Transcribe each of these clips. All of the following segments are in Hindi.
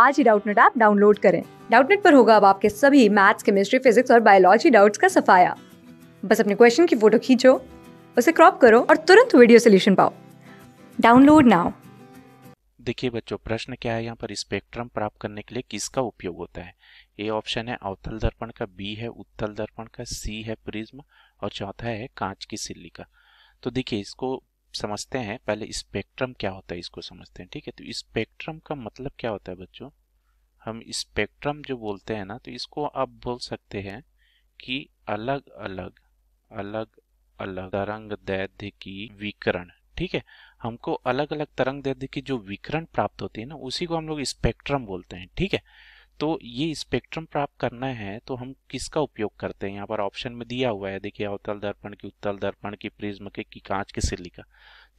आज ही डाउटनेट ऐप डाउनलोड करें डाउटनेट पर होगा अब आपके सभी मैथ्स केमिस्ट्री फिजिक्स और बायोलॉजी डाउट्स का सफाया बस अपने क्वेश्चन की फोटो खींचो उसे क्रॉप करो और तुरंत वीडियो सोल्यूशन पाओ डाउनलोड नाउ देखिए बच्चों प्रश्न क्या है यहाँ पर स्पेक्ट्रम प्राप्त करने के लिए किसका उपयोग होता है ए ऑप्शन है अवतल दर्पण का बी है उत्तल दर्पण का सी है प्रिज्म और चौथा है कांच की सिल्ली का तो देखिए इसको समझते हैं पहले स्पेक्ट्रम क्या होता है इसको समझते हैं ठीक है तो स्पेक्ट्रम का मतलब क्या होता है बच्चों हम स्पेक्ट्रम जो बोलते हैं ना तो इसको आप बोल सकते हैं कि अलग अलग अलग अलग तरंग दैर्ध्य की विकरण ठीक है हमको अलग अलग तरंग दैर्ध्य की जो विकरण प्राप्त होती है ना उसी को हम लोग स्पेक्ट्रम बोलते हैं ठीक है तो ये स्पेक्ट्रम प्राप्त करना है तो हम किसका उपयोग करते हैं यहाँ पर ऑप्शन में दिया हुआ है देखिए अवतल दर्पण की उत्तल दर्पण की प्रिज्म के की कांच के सिली का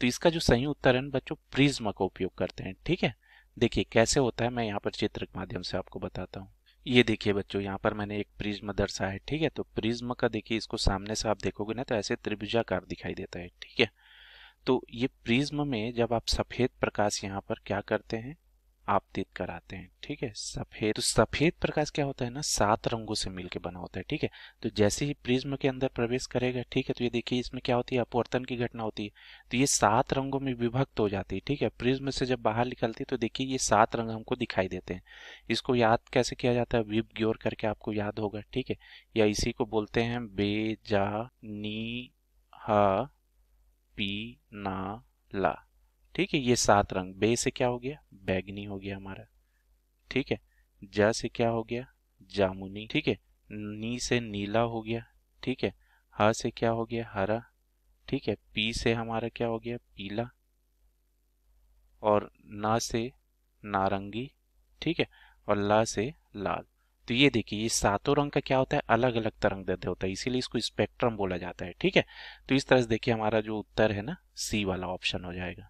तो इसका जो सही उत्तर है बच्चों प्रिज्म का उपयोग करते हैं ठीक है देखिए कैसे होता है मैं यहाँ पर चित्र के माध्यम से आपको बताता हूँ ये देखिए बच्चों यहाँ पर मैंने एक प्रिज्म दर्शा है ठीक है तो प्रिज्म का देखिए इसको सामने से आप देखोगे ना तो ऐसे त्रिभुजाकार दिखाई देता है ठीक है तो ये प्रिज्म में जब आप सफ़ेद प्रकाश यहाँ पर क्या करते हैं आपतित कराते हैं ठीक है सफेद तो सफेद प्रकाश क्या होता है ना सात रंगों से मिलकर बना होता है ठीक है तो जैसे ही प्रिज्म के अंदर प्रवेश करेगा ठीक है तो ये देखिए इसमें क्या होती है अपवर्तन की घटना होती है तो ये सात रंगों में विभक्त हो जाती है ठीक है प्रिज्म से जब बाहर निकलती है तो देखिए ये सात रंग हमको दिखाई देते हैं इसको याद कैसे किया जाता है विप ग्योर करके आपको याद होगा ठीक है या इसी को बोलते हैं बे जा नी हा पी ना ला ठीक है ये सात रंग बे से क्या हो गया बैगनी हो गया हमारा ठीक है ज से क्या हो गया जामुनी ठीक है नी से नीला हो गया ठीक है ह से क्या हो गया हरा ठीक है पी से हमारा क्या हो गया पीला और ना से नारंगी ठीक है और ला से लाल तो ये देखिए ये सातों रंग का क्या होता है अलग अलग तरंग दर्द होता है इसीलिए इसको स्पेक्ट्रम बोला जाता है ठीक है तो इस तरह से देखिए हमारा जो उत्तर है ना सी वाला ऑप्शन हो जाएगा